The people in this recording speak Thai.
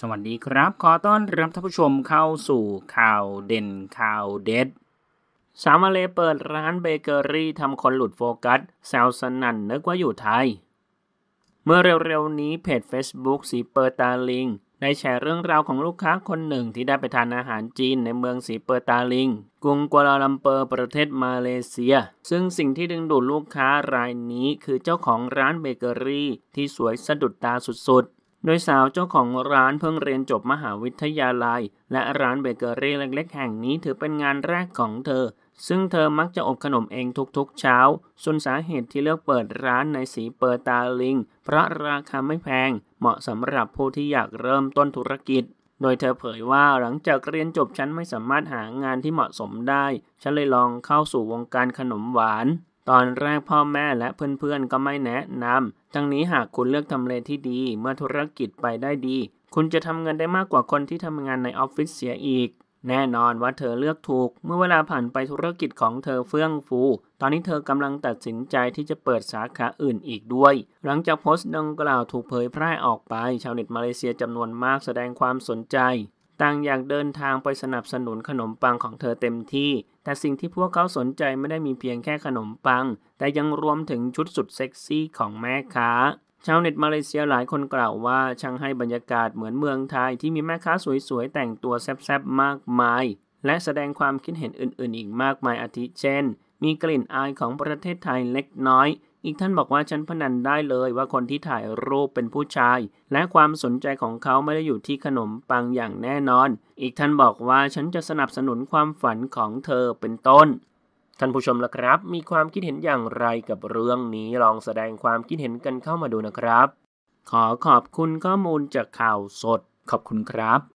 สวัสดีครับขอต้อนรับท่านผู้ชมเข้าสู่ข่าวเด่นข่าวเด็ดสามาเลเปิดร้านเบเกอรี่ทำคนหลุดโฟกัสแซวสนั่นนึกว่าอยู่ไทย เมื่อเร็วๆนี้เพจ Facebook สีเปอร์ตาลิง ได้แชร์เรื่องราวของลูกค้าคนหนึ่งที่ได้ไปทานอาหารจีนในเมืองสีเปอร์ตาลิงกรุงกัวลาลัมเปอร์ประเทศมาเลเซีย ซึ่งสิ่งที่ดึงดูดลูกค้ารายนี้คือเจ้าของร้านเบเกอรี่ ที่สวยสะดุดตาสุดๆโดยสาวเจ้าของร้านเพิ่งเรียนจบมหาวิทยาลัย และร้านเบเกอรี่เล็กๆ แห่งนี้ถือเป็นงานแรกของเธอ ซึ่งเธอมักจะอบขนมเองทุกๆเช้าส่วนสาเหตุที่เลือกเปิดร้านในสีเปอร์ตาลิงเพราะราคาไม่แพง เหมาะสำหรับผู้ที่อยากเริ่มต้นธุรกิจ โดยเธอเผยว่าหลังจากเรียนจบฉันไม่สามารถหางานที่เหมาะสมได้ฉันเลยลองเข้าสู่วงการขนมหวานตอนแรกพ่อแม่และเพื่อนๆก็ไม่แนะนำทั้งนี้หากคุณเลือกทำเลที่ดี เมื่อธุรกิจไปได้ดี คุณจะทำเงินได้มากกว่าคนที่ทำงานในออฟฟิศเสียอีก แน่นอนว่าเธอเลือกถูก เมื่อเวลาผ่านไปธุรกิจของเธอเฟื่องฟู ตอนนี้เธอกำลังตัดสินใจที่จะเปิดสาขาอื่นอีกด้วย หลังจากโพสต์ดังกล่าวถูกเผยแพร่ออกไป ชาวเน็ตมาเลเซียจำนวนมากแสดงความสนใจต่างอยากเดินทางไปสนับสนุนขนมปังของเธอเต็มที่ แต่สิ่งที่พวกเขาสนใจไม่ได้มีเพียงแค่ขนมปัง แต่ยังรวมถึงชุดสุดเซ็กซี่ของแม่ค้า ชาวเน็ตมาเลเซียหลายคนกล่าวว่าช่างให้บรรยากาศเหมือนเมืองไทยที่มีแม่ค้าสวยๆ แต่งตัวแซ่บๆ มากมาย และแสดงความคิดเห็นอื่นๆอีกมากมาย อาทิเช่น มีกลิ่นอายของประเทศไทยเล็กน้อยอีกท่านบอกว่าฉันพนันได้เลยว่าคนที่ถ่ายรูปเป็นผู้ชาย และความสนใจของเขาไม่ได้อยู่ที่ขนมปังอย่างแน่นอน อีกท่านบอกว่าฉันจะสนับสนุนความฝันของเธอเป็นต้นท่านผู้ชมละครับ มีความคิดเห็นอย่างไรกับเรื่องนี้ลองแสดงความคิดเห็นกันเข้ามาดูนะครับ ขอขอบคุณข้อมูลจากข่าวสด ขอบคุณครับ